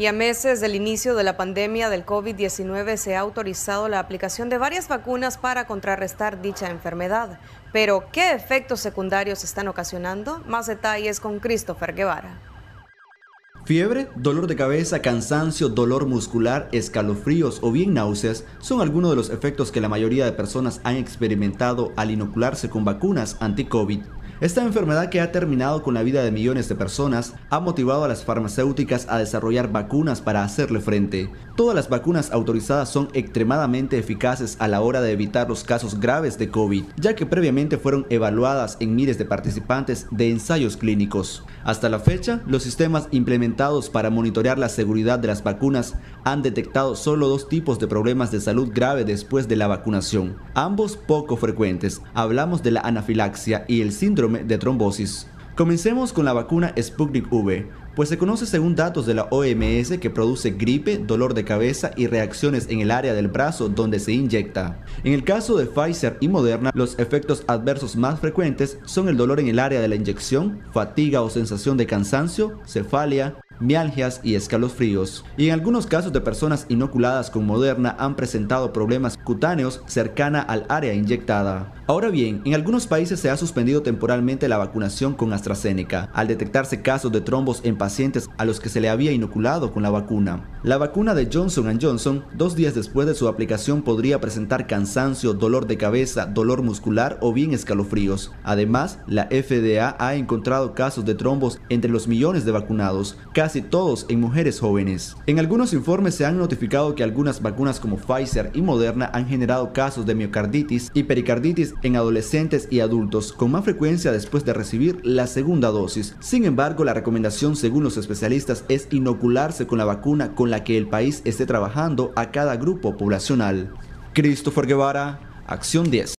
Y a meses del inicio de la pandemia del COVID-19 se ha autorizado la aplicación de varias vacunas para contrarrestar dicha enfermedad. Pero, ¿qué efectos secundarios están ocasionando? Más detalles con Christopher Guevara. Fiebre, dolor de cabeza, cansancio, dolor muscular, escalofríos o bien náuseas son algunos de los efectos que la mayoría de personas han experimentado al inocularse con vacunas anti-COVID. Esta enfermedad que ha terminado con la vida de millones de personas ha motivado a las farmacéuticas a desarrollar vacunas para hacerle frente. Todas las vacunas autorizadas son extremadamente eficaces a la hora de evitar los casos graves de COVID, ya que previamente fueron evaluadas en miles de participantes de ensayos clínicos. Hasta la fecha, los sistemas implementados para monitorear la seguridad de las vacunas han detectado solo dos tipos de problemas de salud grave después de la vacunación, ambos poco frecuentes. Hablamos de la anafilaxia y el síndrome de trombosis. Comencemos con la vacuna Sputnik V, pues se conoce según datos de la OMS que produce gripe, dolor de cabeza y reacciones en el área del brazo donde se inyecta. En el caso de Pfizer y Moderna, los efectos adversos más frecuentes son el dolor en el área de la inyección, fatiga o sensación de cansancio, cefalia, mialgias y escalofríos. Y en algunos casos de personas inoculadas con Moderna han presentado problemas cutáneos cercana al área inyectada. Ahora bien, en algunos países se ha suspendido temporalmente la vacunación con AstraZeneca, al detectarse casos de trombos en pacientes a los que se le había inoculado con la vacuna. La vacuna de Johnson Johnson, dos días después de su aplicación, podría presentar cansancio, dolor de cabeza, dolor muscular o bien escalofríos. Además, la FDA ha encontrado casos de trombos entre los millones de vacunados, casi todos en mujeres jóvenes. En algunos informes se han notificado que algunas vacunas como Pfizer y Moderna han generado casos de miocarditis y pericarditis en adolescentes y adultos con más frecuencia después de recibir la segunda dosis. Sin embargo, la recomendación según los especialistas es inocularse con la vacuna con la que el país esté trabajando a cada grupo poblacional. Christopher Guevara, Acción 10.